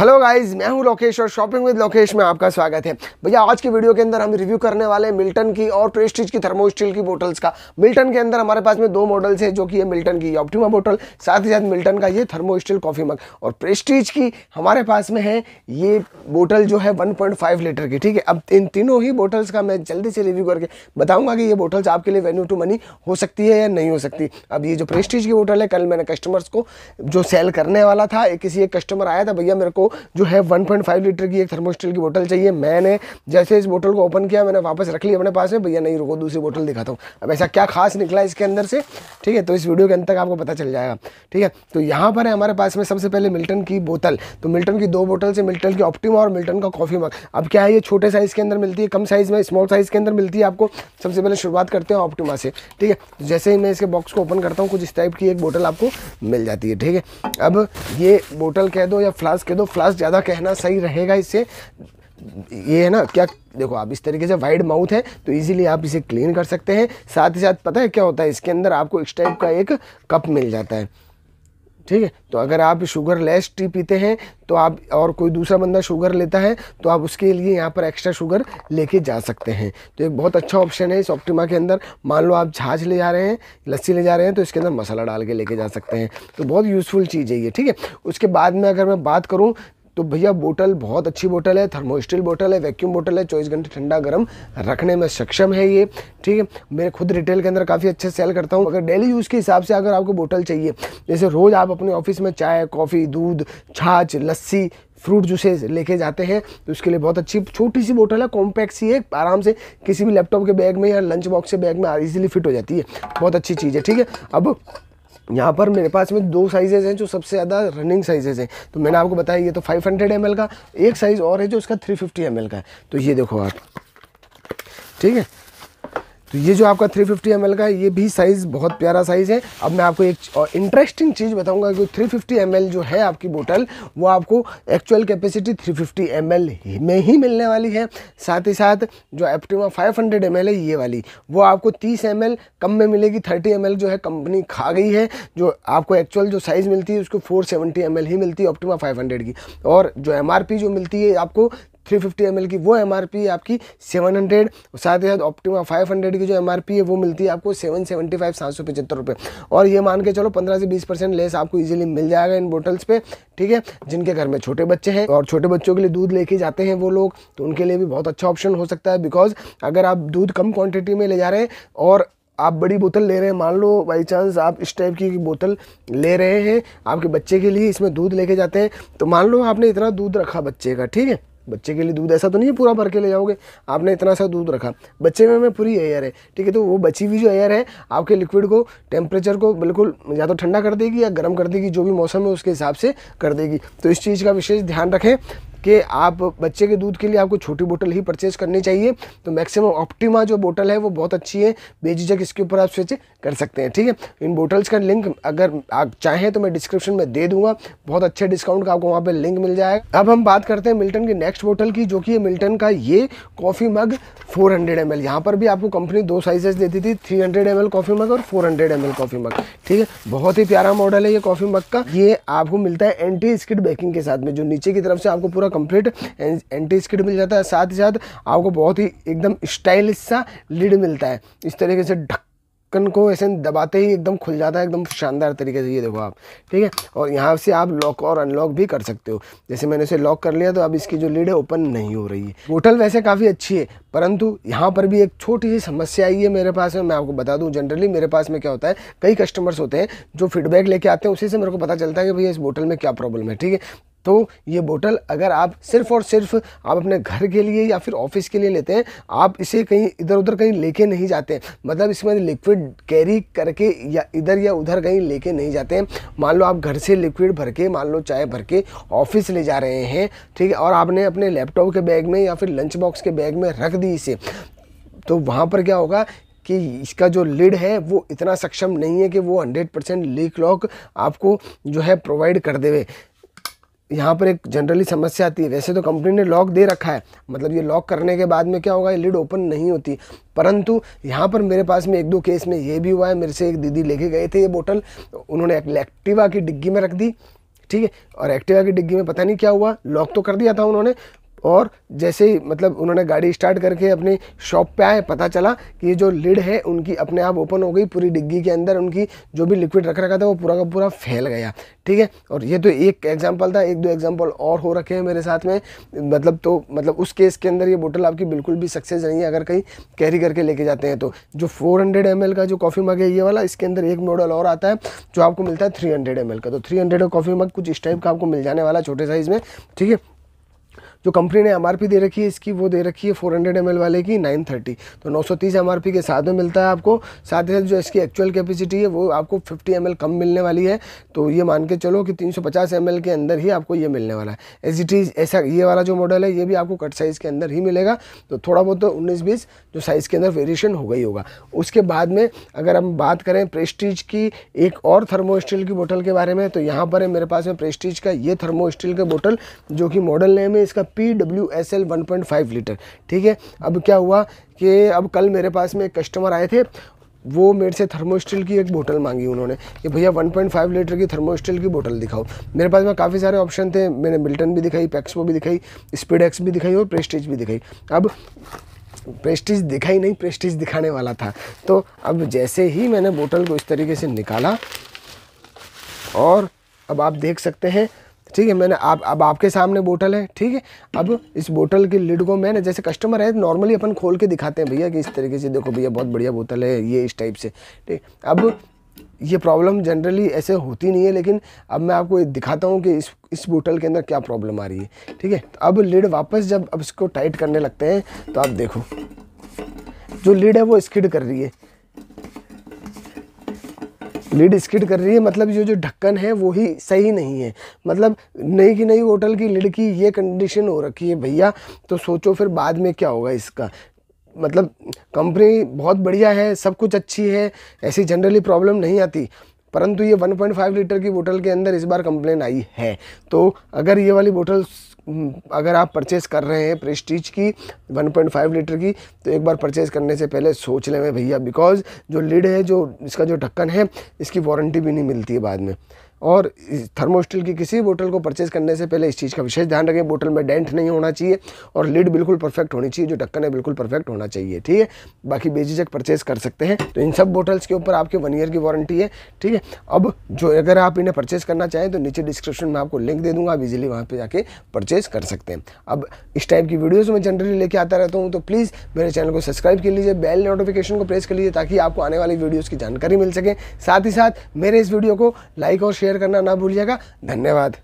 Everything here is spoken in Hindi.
हेलो गाइस मैं हूं लोकेश और शॉपिंग विद लोकेश में आपका स्वागत है भैया आज की वीडियो के अंदर हम रिव्यू करने वाले हैं मिल्टन की और प्रेस्टीज की थर्मो स्टील की बोटल्स का मिल्टन के अंदर हमारे पास में दो मॉडल्स हैं जो कि है मिल्टन की ऑप्टिमा बोटल साथ ही साथ मिल्टन का ये थर्मो स्टील कॉफी मग और प्रेस्टीज की हमारे पास में है ये बोटल जो है वन लीटर की ठीक है अब इन तीनों ही बोटल्स का मैं जल्दी से रिव्यू करके बताऊँगा कि ये बोटल्स आपके लिए वेन्यू टू मनी हो सकती है या नहीं हो सकती अब ये जो प्रेस्टीज की बोटल है कल मैंने कस्टमर्स को जो सेल करने वाला था किसी एक कस्टमर आया था भैया मेरे को जो है 1.5 लीटर की एक थर्मोस्टील की बोतल चाहिए मैंने जैसे इस बोतल को ओपन किया मैंने वापस रख लिया अपने पास में भैया नहीं रुको दूसरी बोतल दिखाता हूँ अब ऐसा क्या खास निकला इसके अंदर से ठीक है तो इस वीडियो के अंत तक आपको पता चल जाएगा ठीक है तो यहाँ पर है हमारे पास में सबसे पहले मिल्टन की बोतल तो मिल्टन की दो बोतल से मिल्टन की ऑप्टिमा और मिल्टन का कॉफ़ी मग अब क्या है ये छोटे साइज़ के अंदर मिलती है कम साइज़ में स्मॉल साइज़ के अंदर मिलती है आपको सबसे पहले शुरुआत करते हैं ऑप्टिमा से ठीक है तो जैसे ही मैं इसके बॉक्स को ओपन करता हूँ कुछ इस टाइप की एक बोतल आपको मिल जाती है ठीक है अब ये बोतल कह दो या फ्लास्क कह दो फ्लास्क क्लास ज़्यादा कहना सही रहेगा इससे ये है ना क्या देखो आप इस तरीके से वाइड माउथ है तो इजीली आप इसे क्लीन कर सकते हैं साथ ही साथ पता है क्या होता है इसके अंदर आपको इस टाइप का एक कप मिल जाता है ठीक है तो अगर आप शुगर लेस टी पीते हैं तो आप और कोई दूसरा बंदा शुगर लेता है तो आप उसके लिए यहाँ पर एक्स्ट्रा शुगर लेके जा सकते हैं तो एक बहुत अच्छा ऑप्शन है इस ऑप्टिमा के अंदर मान लो आप झाझ ले जा रहे हैं लस्सी ले जा रहे हैं तो इसके अंदर मसाला डाल के लेके जा सकते हैं तो बहुत यूज़फुल चीज़ है ये ठीक है उसके बाद में अगर मैं बात करूँ तो भैया बोतल बहुत अच्छी बोतल है थर्मोस्टील बोतल है वैक्यूम बोतल है चौबीस घंटे ठंडा गर्म रखने में सक्षम है ये ठीक है मैं खुद रिटेल के अंदर काफ़ी अच्छे सेल करता हूँ अगर डेली यूज़ के हिसाब से अगर आपको बोतल चाहिए जैसे रोज़ आप अपने ऑफिस में चाय कॉफ़ी दूध छाछ लस्सी फ्रूट जूसेस लेके जाते हैं तो उसके लिए बहुत अच्छी छोटी सी बोतल है कॉम्पैक्ट सी है आराम से किसी भी लैपटॉप के बैग में या लंच बॉक्स के बैग में इजीली फिट हो जाती है बहुत अच्छी चीज़ है ठीक है अब यहाँ पर मेरे पास में दो साइजेज़ हैं जो सबसे ज़्यादा रनिंग साइजेज़ हैं तो मैंने आपको बताया ये तो 500 हंड्रेड का एक साइज़ और है जो इसका 350 फिफ्टी का है तो ये देखो आप ठीक है तो ये जो आपका 350 फिफ्टी का है ये भी साइज़ बहुत प्यारा साइज़ है अब मैं आपको एक इंटरेस्टिंग चीज़ बताऊंगा कि 350 फिफ्टी जो है आपकी बोतल वो आपको एक्चुअल कैपेसिटी 350 फिफ्टी में ही मिलने वाली है साथ ही साथ जो एप्टिमा 500 हंड्रेड है ये वाली वो आपको 30 एम कम में मिलेगी 30 एम जो है कंपनी खा गई है जो आपको एक्चुअल जो साइज़ मिलती है उसको फोर सेवेंटी ही मिलती है ऑप्टिमा फाइव की और जो एम जो मिलती है आपको थ्री फिफ्टी एम की वो एम आपकी सेवन हंड्रेड साथ ही साथ ऑप्टिमा फाइव हंड्रेड की जो एम है वो मिलती है आपको सेवन सेवेंटी फाइव सात सौ पचहत्तर रुपये और ये मान के चलो पंद्रह से बीस परसेंट लेस आपको ईजिली मिल जाएगा इन बोटल्स पे ठीक है जिनके घर में छोटे बच्चे हैं और छोटे बच्चों के लिए दूध लेके जाते हैं वो लोग तो उनके लिए भी बहुत अच्छा ऑप्शन हो सकता है बिकॉज अगर आप दूध कम क्वान्टिटी में ले जा रहे हैं और आप बड़ी बोतल ले रहे हैं मान लो बाई चांस आप इस टाइप की बोतल ले रहे हैं आपके बच्चे के लिए इसमें दूध लेके जाते हैं तो मान लो आपने इतना दूध रखा बच्चे का ठीक है बच्चे के लिए दूध ऐसा तो नहीं है पूरा भर के ले जाओगे आपने इतना सा दूध रखा बच्चे में में पूरी एयर है ठीक है तो वो बची हुई जो एयर है आपके लिक्विड को टेम्परेचर को बिल्कुल या तो ठंडा कर देगी या गर्म कर देगी जो भी मौसम है उसके हिसाब से कर देगी तो इस चीज़ का विशेष ध्यान रखें कि आप बच्चे के दूध के लिए आपको छोटी बोतल ही परचेज करनी चाहिए तो मैक्सिमम ऑप्टिमा जो बोतल है वो बहुत अच्छी है बेझिझक इसके ऊपर आप स्विच कर सकते हैं ठीक है इन बोटल्स का लिंक अगर आप चाहें तो मैं डिस्क्रिप्शन में दे दूंगा बहुत अच्छे डिस्काउंट का आपको वहाँ पर लिंक मिल जाएगा अब हम बात करते हैं मिल्टन की नेक्स्ट बोटल की जो कि मिल्टन का ये coffee mug four hundred M L यहाँ पर भी आपको कंपनी दो साइजेस देती थी three hundred M L coffee mug और four hundred M L coffee mug ठीक है बहुत ही प्यारा मॉडल है ये कॉफ़ी मग का ये आपको मिलता है एंटी स्किड बेकिंग के साथ में जो नीचे की तरफ से आपको पूरा कंप्लीट एंटी स्किड मिल जाता है साथ ही साथ आपको बहुत ही एकदम स्टाइलिश सा लीड मिलता है इस तरीके से ढक ढक्कन को ऐसे दबाते ही एकदम खुल जाता है एकदम शानदार तरीके से ये देखो आप ठीक है और यहाँ से आप लॉक और अनलॉक भी कर सकते हो जैसे मैंने इसे लॉक कर लिया तो अब इसकी जो लीड है ओपन नहीं हो रही है होटल वैसे काफ़ी अच्छी है परंतु यहाँ पर भी एक छोटी सी समस्या आई है मेरे पास में मैं आपको बता दूँ जनरली मेरे पास में क्या होता है कई कस्टमर्स होते हैं जो फीडबैक लेके आते हैं उसी से मेरे को पता चलता है कि भैया इस बोटल में क्या प्रॉब्लम है ठीक है तो ये बोतल अगर आप सिर्फ और सिर्फ आप अपने घर के लिए या फिर ऑफिस के लिए लेते हैं आप इसे कहीं इधर उधर कहीं लेके नहीं जाते मतलब इसमें लिक्विड कैरी करके या इधर या उधर कहीं लेके नहीं जाते हैं मान लो आप घर से लिक्विड भर के मान लो चाय भर के ऑफिस ले जा रहे हैं ठीक है और आपने अपने लैपटॉप के बैग में या फिर लंच बॉक्स के बैग में रख दी इसे तो वहाँ पर क्या होगा कि इसका जो लिड है वो इतना सक्षम नहीं है कि वो 100 परसेंट लीक लॉक आपको जो है प्रोवाइड कर देवे यहाँ पर एक जनरली समस्या आती है वैसे तो कंपनी ने लॉक दे रखा है मतलब ये लॉक करने के बाद में क्या होगा ये लिड ओपन नहीं होती परंतु यहाँ पर मेरे पास में एक दो केस में ये भी हुआ है मेरे से एक दीदी लेके गए थे ये बोतल उन्होंने एक्टिवा की डिग्गी में रख दी ठीक है और एक्टिवा की डिग्गी में पता नहीं क्या हुआ लॉक तो कर दिया था उन्होंने और जैसे ही मतलब उन्होंने गाड़ी स्टार्ट करके अपनी शॉप पे आए पता चला कि ये जो लिड है उनकी अपने आप ओपन हो गई पूरी डिग्गी के अंदर उनकी जो भी लिक्विड रख रखा था वो पूरा का पूरा फैल गया ठीक है और ये तो एक एग्जाम्पल था एक दो एग्जाम्पल और हो रखे हैं मेरे साथ में मतलब तो मतलब उस केस के अंदर ये बोटल आपकी बिल्कुल भी सक्सेस नहीं है अगर कहीं कैरी करके लेके जाते हैं तो जो फोर हंड्रेड का जो कॉफ़ी मग है ये वाला इसके अंदर एक मॉडल और आता है जो आपको मिलता है थ्री हंड्रेड का तो थ्री हंड्रेड कॉफ़ी मग कुछ इस टाइप का आपको मिल जाने वाला छोटे साइज़ में ठीक है जो कंपनी ने एमआरपी दे रखी है इसकी वो दे रखी है 400 हंड्रेड वाले की 930 तो 930 एमआरपी के साथ में मिलता है आपको साथ ही साथ जो इसकी एक्चुअल कैपेसिटी है वो आपको 50 एम कम मिलने वाली है तो ये मान के चलो कि 350 एम के अंदर ही आपको ये मिलने वाला है एज ऐसा ये वाला जो मॉडल है ये भी आपको कट साइज़ के अंदर ही मिलेगा तो थोड़ा बहुत तो उन्नीस बीस जो साइज़ के अंदर वेरिएशन हो गई होगा उसके बाद में अगर हम बात करें प्रेस्टीज की एक और थर्मो स्टील की बोतल के बारे में तो यहाँ पर है मेरे पास में प्रेस्टीज का ये थर्मो स्टील का बोतल जो कि मॉडल नेम है इसका P W S L one point five litre ठीक है अब क्या हुआ कि अब कल मेरे पास में एक कस्टमर आए थे वो मेरे से थर्मोस्टील की एक बोतल मांगी उन्होंने कि भैया 1.5 लीटर की थर्मोस्टील की बोतल दिखाओ मेरे पास में काफ़ी सारे ऑप्शन थे मैंने मिल्टन भी दिखाई पैक्सपो भी दिखाई स्पीड एक्स भी दिखाई और प्रेस्टीज भी दिखाई अब प्रेस्टीज दिखाई नहीं प्रेस्टीज दिखाने वाला था तो अब जैसे ही मैंने बोतल को इस तरीके से निकाला और अब आप देख सकते हैं ठीक है मैंने आप अब आपके सामने बोतल है ठीक है अब इस बोतल की लिड को मैंने जैसे कस्टमर है नॉर्मली अपन खोल के दिखाते हैं भैया कि इस तरीके से देखो भैया बहुत बढ़िया बोतल है ये इस टाइप से ठीक अब ये प्रॉब्लम जनरली ऐसे होती नहीं है लेकिन अब मैं आपको दिखाता हूँ कि इस इस बोतल के अंदर क्या प्रॉब्लम आ रही है ठीक है तो अब लिड वापस जब अब इसको टाइट करने लगते हैं तो आप देखो जो लीड है वो स्किड कर रही है लीड स्किड कर रही है मतलब जो जो ढक्कन है वो ही सही नहीं है मतलब नई की नई होटल की लीड की ये कंडीशन हो रखी है भैया तो सोचो फिर बाद में क्या होगा इसका मतलब कंपनी बहुत बढ़िया है सब कुछ अच्छी है ऐसी जनरली प्रॉब्लम नहीं आती परंतु ये 1.5 लीटर की बोतल के अंदर इस बार कंप्लेन आई है तो अगर ये वाली बोतल हम्म, अगर आप परचेस कर रहे हैं प्रेस्टीज की 1.5 लीटर की तो एक बार परचेस करने से पहले सोच लें भैया बिकॉज जो लिड है जो इसका जो ढक्कन है इसकी वारंटी भी नहीं मिलती है बाद में और थर्मोस्टील की किसी बोतल को परचेज़ करने से पहले इस चीज़ का विशेष ध्यान रखें बोतल में डेंट नहीं होना चाहिए और लिड बिल्कुल परफेक्ट होनी चाहिए जो ढक्कन है बिल्कुल परफेक्ट होना चाहिए ठीक है बाकी बेझिझक परचेज़ कर सकते हैं तो इन सब बोटल्स के ऊपर आपके वन ईयर की वारंटी है ठीक है अब जो अगर आप इन्हें परचेज़ करना चाहें तो नीचे डिस्क्रिप्शन में आपको लिंक दे दूँगा आप इजिली वहाँ पर जाके परचेज़ कर सकते हैं अब इस टाइप की वीडियोज़ मैं जनरली लेके आता रहता हूँ तो प्लीज़ मेरे चैनल को सब्सक्राइब कर लीजिए बेल नोटिफिकेशन को प्रेस कर लीजिए ताकि आपको आने वाली वीडियोज़ की जानकारी मिल सके साथ ही साथ मेरे इस वीडियो को लाइक और शेयर शेयर करना ना भूलिएगा धन्यवाद